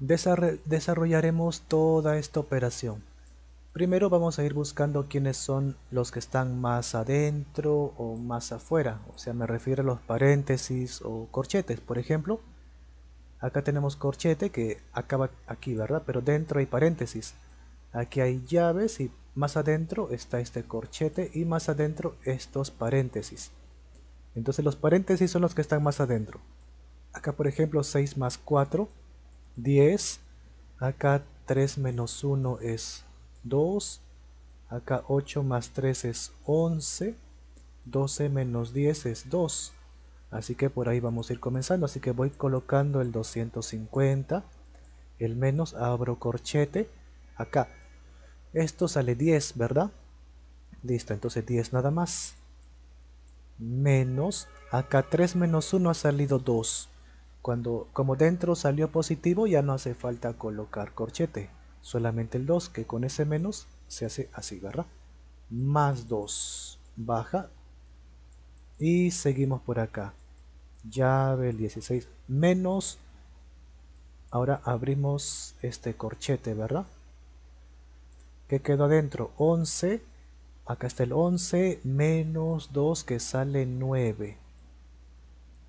desarrollaremos toda esta operación. Primero vamos a ir buscando quiénes son los que están más adentro o más afuera. O sea, me refiero a los paréntesis o corchetes, por ejemplo. Acá tenemos corchete que acaba aquí, ¿verdad? Pero dentro hay paréntesis. Aquí hay llaves y más adentro está este corchete y más adentro estos paréntesis. Entonces los paréntesis son los que están más adentro. Acá por ejemplo 6 más 4 10, acá 3 menos 1 es 2, acá 8 más 3 es 11, 12 menos 10 es 2, así que por ahí vamos a ir comenzando, así que voy colocando el 250, el menos, abro corchete, acá, esto sale 10, ¿verdad? Listo, entonces 10 nada más, menos, acá 3 menos 1 ha salido 2, cuando, como dentro salió positivo ya no hace falta colocar corchete, solamente el 2 que con ese menos se hace así, ¿verdad? Más 2, baja y seguimos por acá. Llave el 16, menos, ahora abrimos este corchete, ¿verdad? que quedó adentro? 11, acá está el 11, menos 2 que sale 9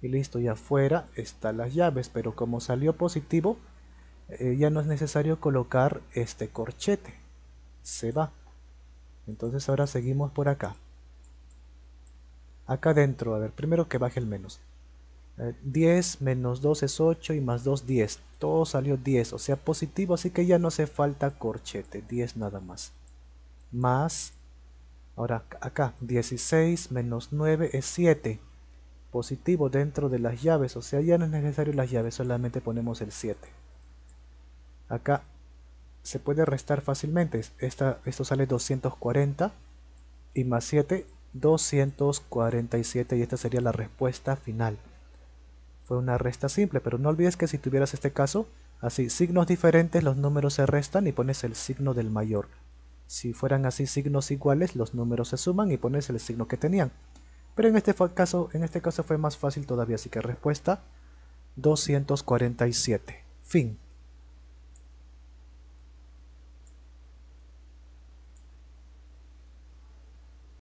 y listo, y afuera están las llaves, pero como salió positivo, eh, ya no es necesario colocar este corchete, se va. Entonces ahora seguimos por acá. Acá dentro, a ver, primero que baje el menos. 10 eh, menos 2 es 8 y más 2 10. Todo salió 10, o sea positivo, así que ya no hace falta corchete, 10 nada más. Más, ahora acá, 16 menos 9 es 7 positivo dentro de las llaves, o sea ya no es necesario las llaves, solamente ponemos el 7. Acá se puede restar fácilmente, esto sale 240 y más 7, 247 y esta sería la respuesta final. Fue una resta simple, pero no olvides que si tuvieras este caso, así signos diferentes los números se restan y pones el signo del mayor. Si fueran así signos iguales, los números se suman y pones el signo que tenían. Pero en este, caso, en este caso fue más fácil todavía, así que respuesta 247. Fin.